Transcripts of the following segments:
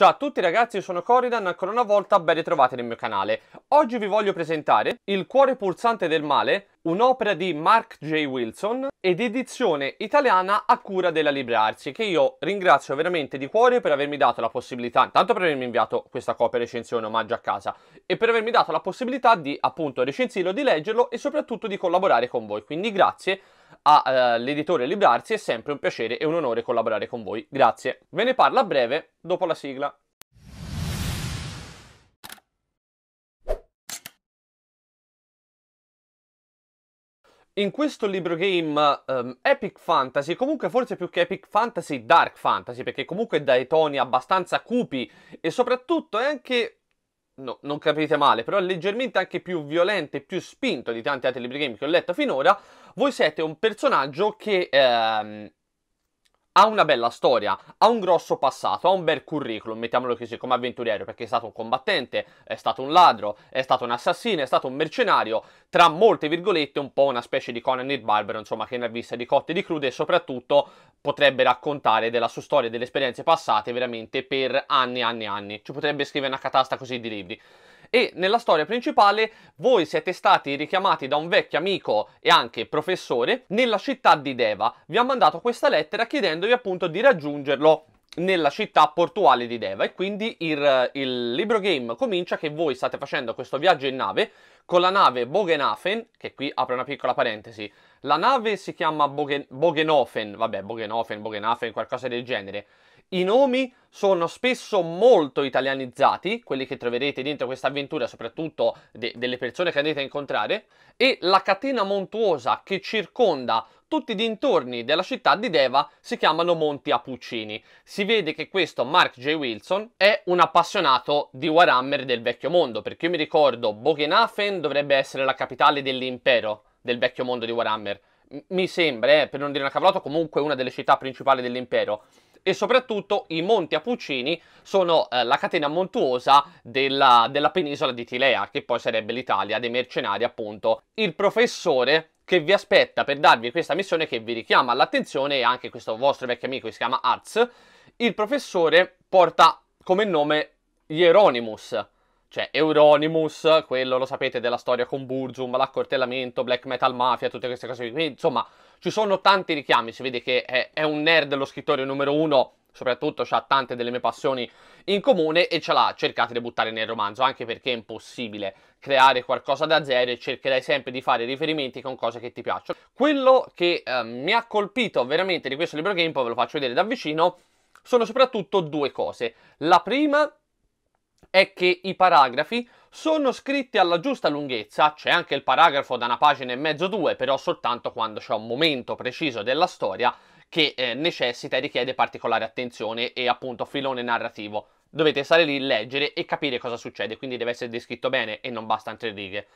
Ciao a tutti ragazzi, io sono Coridan, ancora una volta ben ritrovati nel mio canale. Oggi vi voglio presentare il cuore pulsante del male un'opera di Mark J. Wilson ed edizione italiana a cura della Libra che io ringrazio veramente di cuore per avermi dato la possibilità, intanto per avermi inviato questa copia recensione omaggio a casa, e per avermi dato la possibilità di appunto recensirlo, di leggerlo e soprattutto di collaborare con voi. Quindi grazie all'editore eh, uh, Librarsi, è sempre un piacere e un onore collaborare con voi. Grazie. Ve ne parlo a breve dopo la sigla. In questo libro game um, Epic Fantasy, comunque forse più che Epic Fantasy, Dark Fantasy, perché comunque dai toni abbastanza cupi e soprattutto è anche No, non capite male, però è leggermente anche più violento e più spinto di tanti altri libri game che ho letto finora, voi siete un personaggio che ehm, ha una bella storia, ha un grosso passato, ha un bel curriculum, mettiamolo così, come avventuriero, perché è stato un combattente, è stato un ladro, è stato un assassino, è stato un mercenario, tra molte virgolette un po' una specie di Conan il Barbaro, insomma, che ne ha vista di cotte e di crude e soprattutto potrebbe raccontare della sua storia e delle esperienze passate veramente per anni e anni e anni. Ci potrebbe scrivere una catasta così di libri e nella storia principale voi siete stati richiamati da un vecchio amico e anche professore nella città di Deva. Vi ha mandato questa lettera chiedendovi appunto di raggiungerlo nella città portuale di Deva e quindi il, il, libro game comincia che voi state facendo questo viaggio in nave con la nave Bogenhafen, che qui apre una piccola parentesi, la nave si chiama Bogen, Bogenofen, vabbè Bogenhofen, Bogenafen, qualcosa del genere, i nomi sono spesso molto italianizzati, quelli che troverete dentro questa avventura, soprattutto de delle persone che andrete a incontrare, e la catena montuosa che circonda tutti i dintorni della città di Deva si chiamano Monti Apuccini. Si vede che questo Mark J. Wilson è un appassionato di Warhammer del vecchio mondo, perché io mi ricordo Bogenafen dovrebbe essere la capitale dell'impero del vecchio mondo di Warhammer. M mi sembra, eh, per non dire una cavolata, comunque una delle città principali dell'impero e soprattutto i Monti Apuccini sono eh, la catena montuosa della, della penisola di Tilea, che poi sarebbe l'Italia dei mercenari appunto. Il professore che vi aspetta per darvi questa missione che vi richiama all'attenzione e anche questo vostro vecchio amico che si chiama Arz, il professore porta come nome Hieronymus, cioè, Euronymous, quello lo sapete della storia con Burzum, l'accortellamento, Black Metal Mafia, tutte queste cose qui. Insomma, ci sono tanti richiami, si vede che è, è un nerd lo scrittore numero uno, soprattutto ha tante delle mie passioni in comune e ce l'ha, cercato di buttare nel romanzo, anche perché è impossibile creare qualcosa da zero e cercherai sempre di fare riferimenti con cose che ti piacciono. Quello che eh, mi ha colpito veramente di questo libro game, poi ve lo faccio vedere da vicino, sono soprattutto due cose. La prima è che i paragrafi sono scritti alla giusta lunghezza, c'è anche il paragrafo da una pagina e mezzo due, però soltanto quando c'è un momento preciso della storia che eh, necessita e richiede particolare attenzione e appunto filone narrativo. Dovete stare lì, leggere e capire cosa succede, quindi deve essere descritto bene e non bastano tre righe.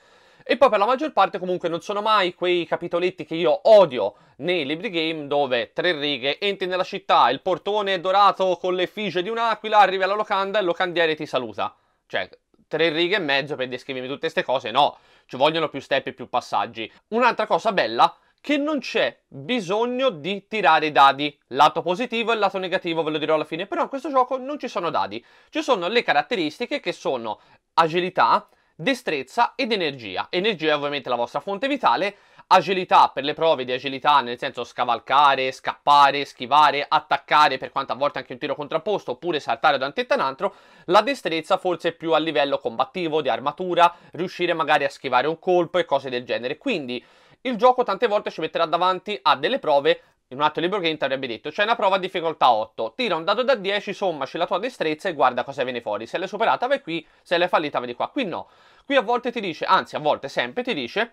E poi per la maggior parte comunque non sono mai quei capitoletti che io odio nei libri game dove tre righe, entri nella città, il portone è dorato con l'effigie di un'aquila, arrivi alla locanda e il locandiere ti saluta. Cioè, tre righe e mezzo per descrivermi tutte queste cose, no, ci vogliono più step e più passaggi. Un'altra cosa bella che non c'è bisogno di tirare i dadi, lato positivo e lato negativo ve lo dirò alla fine, però in questo gioco non ci sono dadi, ci sono le caratteristiche che sono agilità, destrezza ed energia. Energia è ovviamente la vostra fonte vitale, agilità per le prove di agilità, nel senso scavalcare, scappare, schivare, attaccare per quanto a volte anche un tiro contrapposto oppure saltare da un tettanantro, la destrezza forse più a livello combattivo, di armatura, riuscire magari a schivare un colpo e cose del genere. Quindi il gioco tante volte ci metterà davanti a delle prove in un altro libro che Inter avrebbe detto, c'è una prova a difficoltà 8, tira un dado da 10, sommaci la tua destrezza e guarda cosa viene fuori, se l'hai superata vai qui, se l'hai fallita vai di qua, qui no, qui a volte ti dice, anzi a volte sempre ti dice,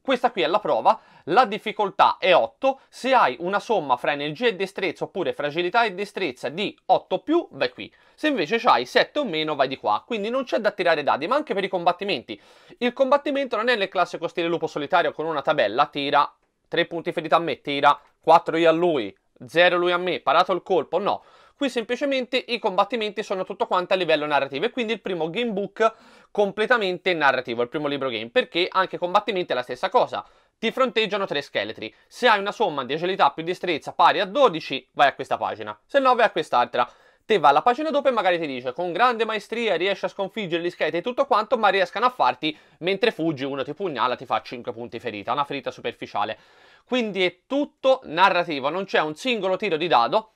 questa qui è la prova, la difficoltà è 8, se hai una somma fra energia e destrezza oppure fragilità e destrezza di 8 più, vai qui, se invece hai 7 o meno vai di qua, quindi non c'è da tirare dadi, ma anche per i combattimenti, il combattimento non è nel classico stile lupo solitario con una tabella, tira 3 punti ferita a me, tira 4 io a lui, 0 lui a me, parato il colpo, no. Qui semplicemente i combattimenti sono tutto quanto a livello narrativo e quindi il primo gamebook completamente narrativo, il primo libro game, perché anche combattimenti è la stessa cosa. Ti fronteggiano tre scheletri. Se hai una somma di agilità più destrezza pari a 12, vai a questa pagina, se no vai a quest'altra te va alla pagina dopo e magari ti dice con grande maestria riesci a sconfiggere gli scheletri e tutto quanto, ma riescano a farti mentre fuggi, uno ti pugnala, ti fa 5 punti ferita, una ferita superficiale. Quindi è tutto narrativo, non c'è un singolo tiro di dado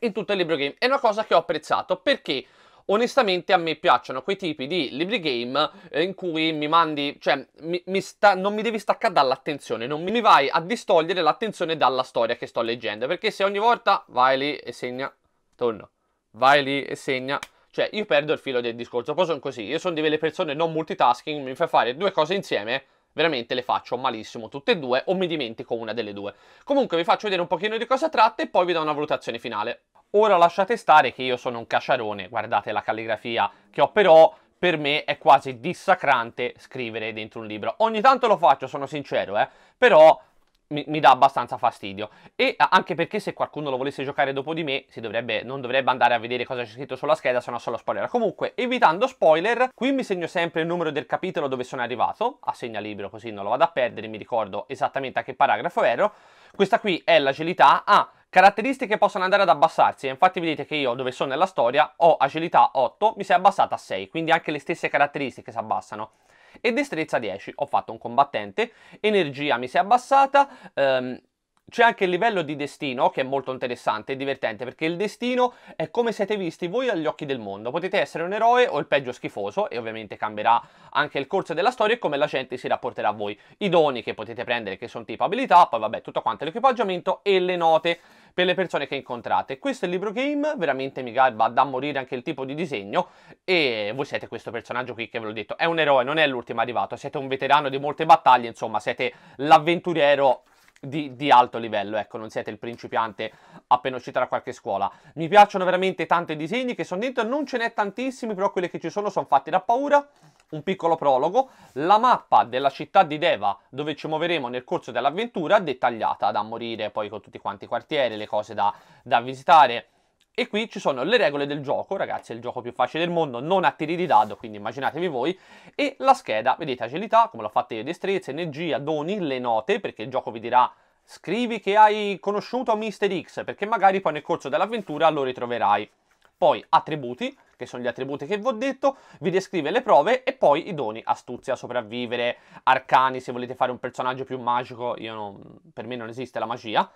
in tutto il libro game. È una cosa che ho apprezzato perché onestamente a me piacciono quei tipi di libri game eh, in cui mi mandi, cioè mi, mi sta, non mi devi staccare dall'attenzione, non mi vai a distogliere l'attenzione dalla storia che sto leggendo, perché se ogni volta vai lì e segna, torno vai lì e segna. Cioè, io perdo il filo del discorso. Poi sono così. Io sono di quelle persone non multitasking, mi fai fare due cose insieme. Veramente le faccio malissimo tutte e due, o mi dimentico una delle due. Comunque vi faccio vedere un pochino di cosa tratta e poi vi do una valutazione finale. Ora lasciate stare che io sono un cacciarone, guardate la calligrafia che ho, però per me è quasi dissacrante scrivere dentro un libro. Ogni tanto lo faccio, sono sincero, eh, però mi, mi, dà abbastanza fastidio. E anche perché se qualcuno lo volesse giocare dopo di me, dovrebbe, non dovrebbe andare a vedere cosa c'è scritto sulla scheda, se no solo spoiler. Comunque, evitando spoiler, qui mi segno sempre il numero del capitolo dove sono arrivato, a segna segnalibro così non lo vado a perdere, mi ricordo esattamente a che paragrafo ero. Questa qui è l'agilità. Ah, Caratteristiche possono andare ad abbassarsi, infatti vedete che io dove sono nella storia ho agilità 8, mi si è abbassata a 6, quindi anche le stesse caratteristiche si abbassano e destrezza 10. Ho fatto un combattente, energia mi si è abbassata, ehm, c'è anche il livello di destino che è molto interessante e divertente perché il destino è come siete visti voi agli occhi del mondo. Potete essere un eroe o il peggio schifoso e ovviamente cambierà anche il corso della storia e come la gente si rapporterà a voi. I doni che potete prendere che sono tipo abilità, poi vabbè tutto quanto l'equipaggiamento e le note per le persone che incontrate. Questo è il libro game, veramente mi garba da morire anche il tipo di disegno e voi siete questo personaggio qui che ve l'ho detto, è un eroe, non è l'ultimo arrivato, siete un veterano di molte battaglie, insomma siete l'avventuriero di, di, alto livello, ecco, non siete il principiante appena uscito da qualche scuola. Mi piacciono veramente tanto i disegni che sono dentro, non ce n'è tantissimi, però quelli che ci sono sono fatti da paura. Un piccolo prologo, la mappa della città di Deva, dove ci muoveremo nel corso dell'avventura, dettagliata da morire, poi con tutti quanti i quartieri, le cose da, da visitare, e qui ci sono le regole del gioco, ragazzi, è il gioco più facile del mondo, non a tiri di dado, quindi immaginatevi voi, e la scheda, vedete agilità, come l'ho fatta io, destrezze, energia, doni, le note, perché il gioco vi dirà scrivi che hai conosciuto Mr. X, perché magari poi nel corso dell'avventura lo ritroverai. Poi attributi, che sono gli attributi che vi ho detto, vi descrive le prove e poi i doni, astuzia, sopravvivere, arcani se volete fare un personaggio più magico, non, per me non esiste la magia,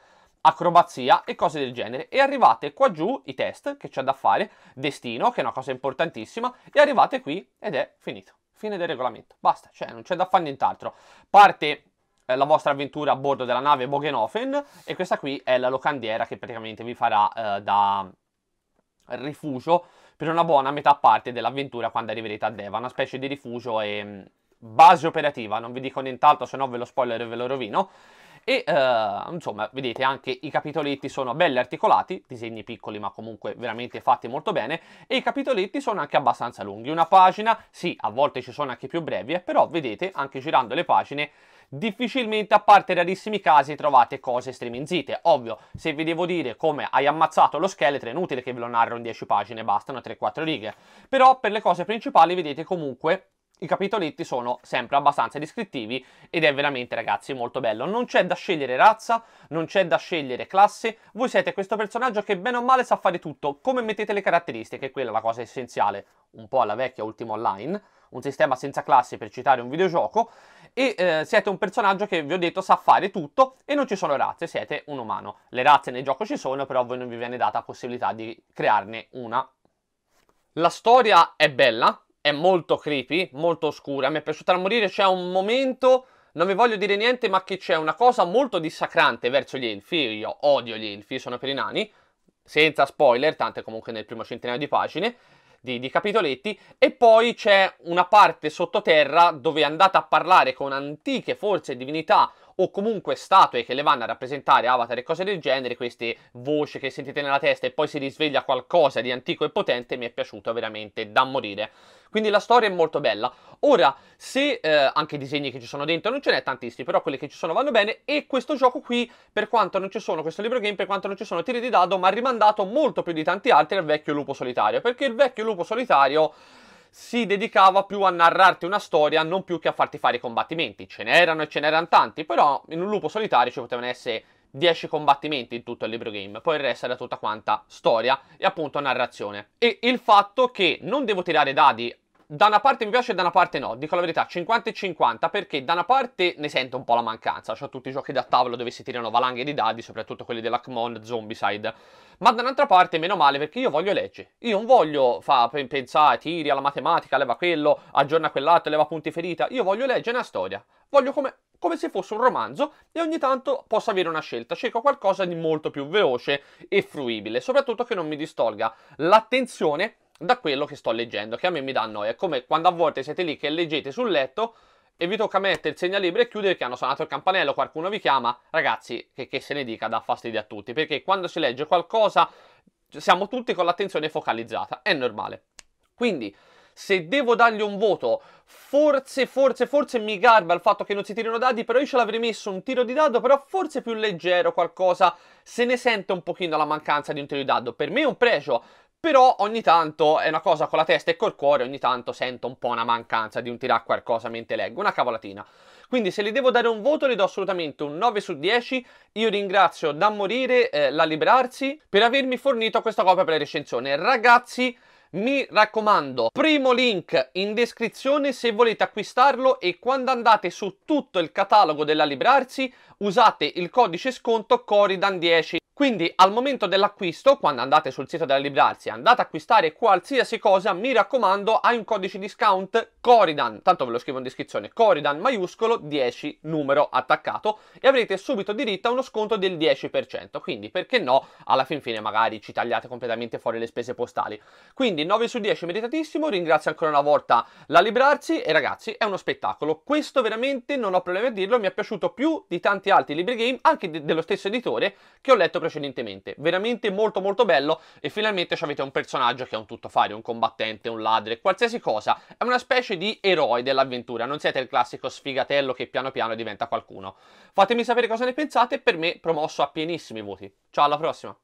acrobazia e cose del genere. E arrivate qua giù i test che c'è da fare, destino, che è una cosa importantissima, e arrivate qui ed è finito. Fine del regolamento. Basta, cioè non c'è da fare nient'altro. Parte eh, la vostra avventura a bordo della nave Bogenhofen e questa qui è la locandiera che praticamente vi farà eh, da rifugio per una buona metà parte dell'avventura quando arriverete a Deva, una specie di rifugio e mm, base operativa, non vi dico nient'altro se no ve lo spoiler e ve lo rovino e eh, insomma, vedete anche i capitoletti sono belli articolati, disegni piccoli ma comunque veramente fatti molto bene, e i capitoletti sono anche abbastanza lunghi, una pagina, sì, a volte ci sono anche più brevi, eh, però vedete anche girando le pagine difficilmente, a parte rarissimi casi, trovate cose streminzite. Ovvio, se vi devo dire come hai ammazzato lo scheletro, è inutile che ve lo narro in 10 pagine, bastano 3-4 righe. Però per le cose principali vedete comunque i capitoletti sono sempre abbastanza descrittivi ed è veramente ragazzi molto bello. Non c'è da scegliere razza, non c'è da scegliere classe, voi siete questo personaggio che bene o male sa fare tutto, come mettete le caratteristiche, quella è la cosa essenziale, un po' alla vecchia Ultimo Online, un sistema senza classe per citare un videogioco, e eh, siete un personaggio che vi ho detto sa fare tutto e non ci sono razze, siete un umano. Le razze nel gioco ci sono, però a voi non vi viene data la possibilità di crearne una. La storia è bella, è molto creepy, molto oscura, mi è piaciuta da morire, c'è un momento, non vi voglio dire niente, ma che c'è una cosa molto dissacrante verso gli elfi, io odio gli elfi, sono per i nani, senza spoiler, tante comunque nel primo centinaio di pagine, di, di, capitoletti e poi c'è una parte sottoterra dove andate a parlare con antiche forze divinità o comunque statue che le vanno a rappresentare avatar e cose del genere, queste voci che sentite nella testa e poi si risveglia qualcosa di antico e potente, mi è piaciuto veramente da morire. Quindi la storia è molto bella. Ora, se eh, anche i disegni che ci sono dentro non ce n'è tantissimi, però quelli che ci sono vanno bene e questo gioco qui, per quanto non ci sono, questo libro game, per quanto non ci sono tiri di dado, mi ha rimandato molto più di tanti altri al vecchio lupo solitario, perché il vecchio lupo solitario si dedicava più a narrarti una storia non più che a farti fare i combattimenti. Ce n'erano e ce n'erano tanti, però in un lupo solitario ci potevano essere 10 combattimenti in tutto il libro game, poi il resto era tutta quanta storia e appunto narrazione. E il fatto che non devo tirare dadi da una parte mi piace e da una parte no, dico la verità, 50 e 50, perché da una parte ne sento un po' la mancanza, cioè tutti i giochi da tavolo dove si tirano valanghe di dadi, soprattutto quelli dell'Acmon, Zombicide, ma da un'altra parte meno male perché io voglio leggere, io non voglio fa, pensare, tiri alla matematica, leva quello, aggiorna quell'altro, leva punti ferita, io voglio leggere una storia, voglio come, come se fosse un romanzo e ogni tanto posso avere una scelta, cerco qualcosa di molto più veloce e fruibile, soprattutto che non mi distolga l'attenzione da quello che sto leggendo, che a me mi dà noia. È come quando a volte siete lì che leggete sul letto e vi tocca mettere il segnalibro e chiudere che hanno suonato il campanello, qualcuno vi chiama, ragazzi, che, che se ne dica, dà fastidio a tutti, perché quando si legge qualcosa siamo tutti con l'attenzione focalizzata, è normale. Quindi, se devo dargli un voto, forse, forse, forse mi garba il fatto che non si tirino dadi, però io ce l'avrei messo un tiro di dado, però forse più leggero qualcosa, se ne sente un pochino la mancanza di un tiro di dado. Per me è un pregio, però ogni tanto è una cosa con la testa e col cuore, ogni tanto sento un po' una mancanza di un tirà qualcosa mentre leggo, una cavolatina. Quindi se le devo dare un voto le do assolutamente un 9 su 10, io ringrazio da morire eh, la Librarsi per avermi fornito questa copia per la recensione. Ragazzi, mi raccomando, primo link in descrizione se volete acquistarlo e quando andate su tutto il catalogo della Librarsi usate il codice sconto Coridan10. Quindi al momento dell'acquisto, quando andate sul sito della Librarsi e andate a acquistare qualsiasi cosa, mi raccomando, hai un codice discount Coridan, tanto ve lo scrivo in descrizione, Coridan maiuscolo 10 numero attaccato e avrete subito diritto a uno sconto del 10%, quindi perché no, alla fin fine magari ci tagliate completamente fuori le spese postali. Quindi 9 su 10 meritatissimo, ringrazio ancora una volta la Librarsi e ragazzi è uno spettacolo, questo veramente non ho problemi a dirlo, mi è piaciuto più di tanti tanti altri libri game, anche de dello stesso editore che ho letto precedentemente. Veramente molto molto bello e finalmente avete un personaggio che è un tuttofare, un combattente, un ladro, qualsiasi cosa. È una specie di eroe dell'avventura, non siete il classico sfigatello che piano piano diventa qualcuno. Fatemi sapere cosa ne pensate, per me promosso a pienissimi voti. Ciao alla prossima!